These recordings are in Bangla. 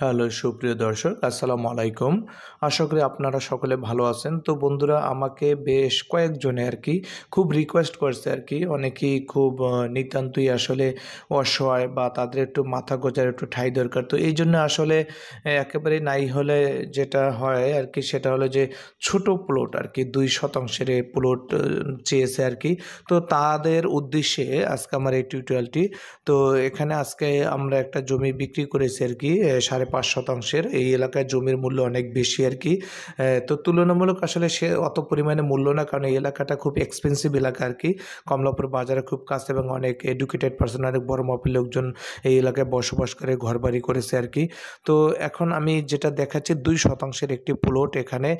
হ্যালো সুপ্রিয় দর্শক আসসালামু আলাইকুম আশা করি আপনারা সকলে ভালো আছেন তো বন্ধুরা আমাকে বেশ কয়েকজনে আর কি খুব রিকোয়েস্ট করছে আর কি অনেকেই খুব নিতান্তই আসলে অসহায় বা তাদের একটু মাথা গোজার একটু ঠাই দরকার তো এই জন্য আসলে একেবারে নাই হলে যেটা হয় আর কি সেটা হলো যে ছোট প্লট আর কি দুই শতাংশের প্লট চেয়েছে আর কি তো তাদের উদ্দেশ্যে আজকে আমার এই টিউটোরিয়ালটি তো এখানে আজকে আমরা একটা জমি বিক্রি করেছি আর কি সাড়ে সাড়ে পাঁচ শতাংশের এই এলাকায় জমির মূল্য অনেক বেশি আর কি তো তুলনামূলক আসলে সে অত পরিমাণে মূল্য না কারণ এই এলাকাটা খুব এক্সপেন্সিভ এলাকা আর কি কমলাপুর বাজারে খুব কাছে এবং অনেক এডুকেটেড পার্সন অনেক বড় মাপের লোকজন এই এলাকায় বসবাস করে ঘরবাড়ি করেছে আর কি তো এখন আমি যেটা দেখাচ্ছি দুই শতাংশের একটি প্লট এখানে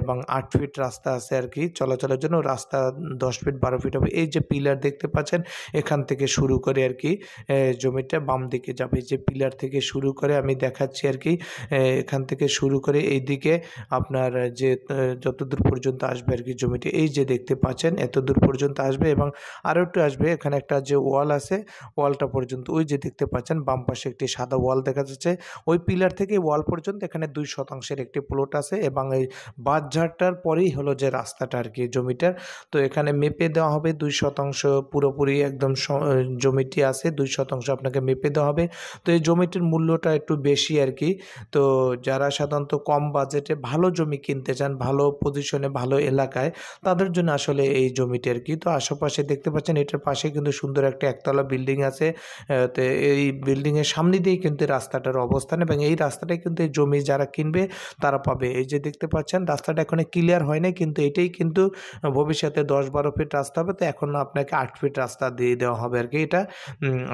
এবং আট ফিট রাস্তা আছে আর কি চলাচলের জন্য রাস্তা দশ ফিট বারো ফিট হবে এই যে পিলার দেখতে পাচ্ছেন এখান থেকে শুরু করে আর কি জমিটা বাম দিকে যাবে যে পিলার থেকে শুরু করে আমি দেখা দেখাচ্ছি আর কি এখান থেকে শুরু করে এই দিকে আপনার যে যতদূর পর্যন্ত আসবে আর কি জমিটি এই যে দেখতে পাচ্ছেন এত দূর পর্যন্ত আসবে এবং আরও একটু আসবে এখানে একটা যে ওয়াল আছে ওয়ালটা পর্যন্ত ওই যে দেখতে পাচ্ছেন বাম পাশে একটি সাদা ওয়াল দেখা যাচ্ছে ওই পিলার থেকে ওয়াল পর্যন্ত এখানে দুই শতাংশের একটি প্লট আছে এবং এই বাঁধঝাড়টার পরেই হলো যে রাস্তাটা আর কি জমিটার তো এখানে মেপে দেওয়া হবে দুই শতাংশ পুরোপুরি একদম জমিটি আছে দুই শতাংশ আপনাকে মেপে দেওয়া হবে তো এই জমিটির মূল্যটা একটু বেশি বেশি আর কি তো যারা সাধারণত কম বাজেটে ভালো জমি কিনতে চান ভালো পজিশনে ভালো এলাকায় তাদের জন্য আসলে এই জমিটি আর কি তো আশেপাশে দেখতে পাচ্ছেন এটার পাশে কিন্তু সুন্দর একটা একতলা বিল্ডিং আছে তো এই বিল্ডিংয়ের সামনে দিয়েই কিন্তু রাস্তাটার অবস্থান এবং এই রাস্তাটাই কিন্তু এই জমি যারা কিনবে তারা পাবে এই যে দেখতে পাচ্ছেন রাস্তাটা এখন ক্লিয়ার হয় না কিন্তু এটাই কিন্তু ভবিষ্যতে দশ বারো ফিট রাস্তা হবে তো এখন আপনাকে আট ফিট রাস্তা দিয়ে দেওয়া হবে আর কি এটা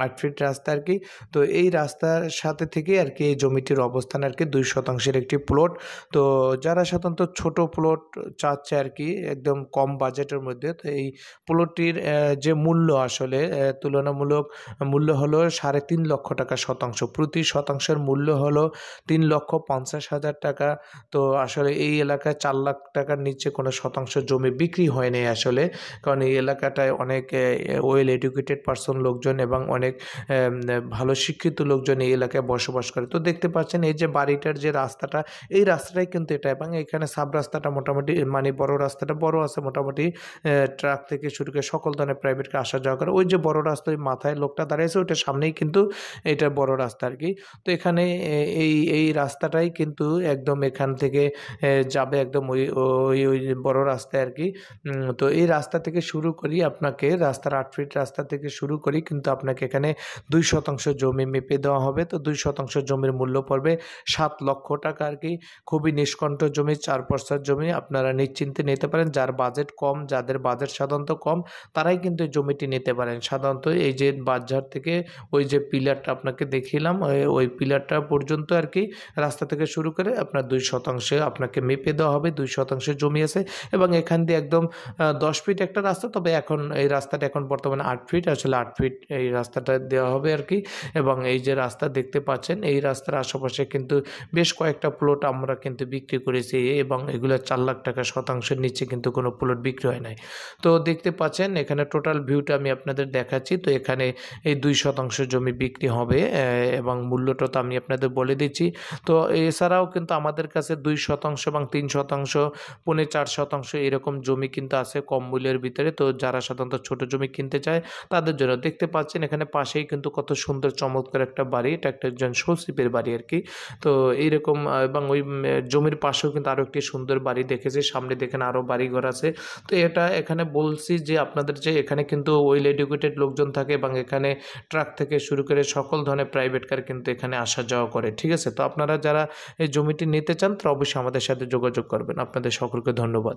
আট ফিট রাস্তা আর কি তো এই রাস্তার সাথে থেকে আর কি এই জমিটির অবস্থান আর কি দুই শতাংশের একটি প্লট তো যারা সাধারণত ছোট প্লট চাচ্ছে আর কি একদম কম বাজেটের মধ্যে তো এই প্লটটির যে মূল্য আসলে তুলনামূলক মূল্য হলো সাড়ে তিন লক্ষ টাকা শতাংশ প্রতি শতাংশের মূল্য হলো তিন লক্ষ পঞ্চাশ হাজার টাকা তো আসলে এই এলাকায় চার লাখ টাকার নিচে কোনো শতাংশ জমি বিক্রি হয়নি আসলে কারণ এই এলাকাটায় অনেক ওয়েল এডুকেটেড পার্সন লোকজন এবং অনেক ভালো শিক্ষিত লোকজন এই এলাকায় বসবাস করে তো দেখ দেখতে পাচ্ছেন এই যে বাড়িটার যে রাস্তাটা এই রাস্তাটাই কিন্তু এটা এবং এখানে সাব রাস্তাটা মোটামুটি মানে বড় রাস্তাটা বড় আছে মোটামুটি ট্রাক থেকে শুরু করে সকল ধরনের প্রাইভেটকে আসা যাওয়া করে ওই যে বড় রাস্তা ওই মাথায় লোকটা দাঁড়িয়েছে ওইটার সামনেই কিন্তু এটা বড় রাস্তা আর কি তো এখানে এই এই রাস্তাটাই কিন্তু একদম এখান থেকে যাবে একদম ওই ওই ওই বড় রাস্তায় আর কি তো এই রাস্তা থেকে শুরু করি আপনাকে রাস্তার আট ফিট রাস্তা থেকে শুরু করি কিন্তু আপনাকে এখানে দুই শতাংশ জমি মেপে দেওয়া হবে তো দুই শতাংশ জমির মূল্য মূল্য পড়বে সাত লক্ষ টাকা আর কি খুবই নিষ্কণ্ঠ জমি চার পশ্চার জমি আপনারা নিশ্চিন্তে নিতে পারেন যার বাজেট কম যাদের বাজেট সাধারণত কম তারাই কিন্তু জমিটি নিতে পারেন সাধারণত এই যে বাজার থেকে ওই যে পিলারটা আপনাকে দেখিলাম ওই পিলারটা পর্যন্ত আর কি রাস্তা থেকে শুরু করে আপনার দুই শতাংশে আপনাকে মেপে দেওয়া হবে দুই শতাংশে জমি আছে এবং এখান দিয়ে একদম দশ ফিট একটা রাস্তা তবে এখন এই রাস্তাটা এখন বর্তমানে আট ফিট আসলে আট ফিট এই রাস্তাটা দেওয়া হবে আর কি এবং এই যে রাস্তা দেখতে পাচ্ছেন এই রাস্তা রাস্তার আশেপাশে কিন্তু বেশ কয়েকটা প্লট আমরা কিন্তু বিক্রি করেছি এবং এগুলো চার লাখ টাকা শতাংশের নিচে কিন্তু কোনো প্লট বিক্রি হয় নাই তো দেখতে পাচ্ছেন এখানে টোটাল ভিউটা আমি আপনাদের দেখাচ্ছি তো এখানে এই দুই শতাংশ জমি বিক্রি হবে এবং মূল্যটা তো আমি আপনাদের বলে দিচ্ছি তো এছাড়াও কিন্তু আমাদের কাছে দুই শতাংশ এবং তিন শতাংশ পৌনে চার শতাংশ এরকম জমি কিন্তু আছে কম মূল্যের ভিতরে তো যারা সাধারণত ছোট জমি কিনতে চায় তাদের জন্য দেখতে পাচ্ছেন এখানে পাশেই কিন্তু কত সুন্দর চমৎকার একটা বাড়ি এটা একটা একজন সৌসিপের বাড়ি বাড়ি আর কি তো এইরকম এবং ওই জমির পাশেও কিন্তু আরও একটি সুন্দর বাড়ি দেখেছি সামনে দেখেন আরও বাড়িঘর আছে তো এটা এখানে বলছি যে আপনাদের যে এখানে কিন্তু ওয়েল এডুকেটেড লোকজন থাকে এবং এখানে ট্রাক থেকে শুরু করে সকল ধরনের প্রাইভেট কার কিন্তু এখানে আসা যাওয়া করে ঠিক আছে তো আপনারা যারা এই জমিটি নিতে চান তারা অবশ্যই আমাদের সাথে যোগাযোগ করবেন আপনাদের সকলকে ধন্যবাদ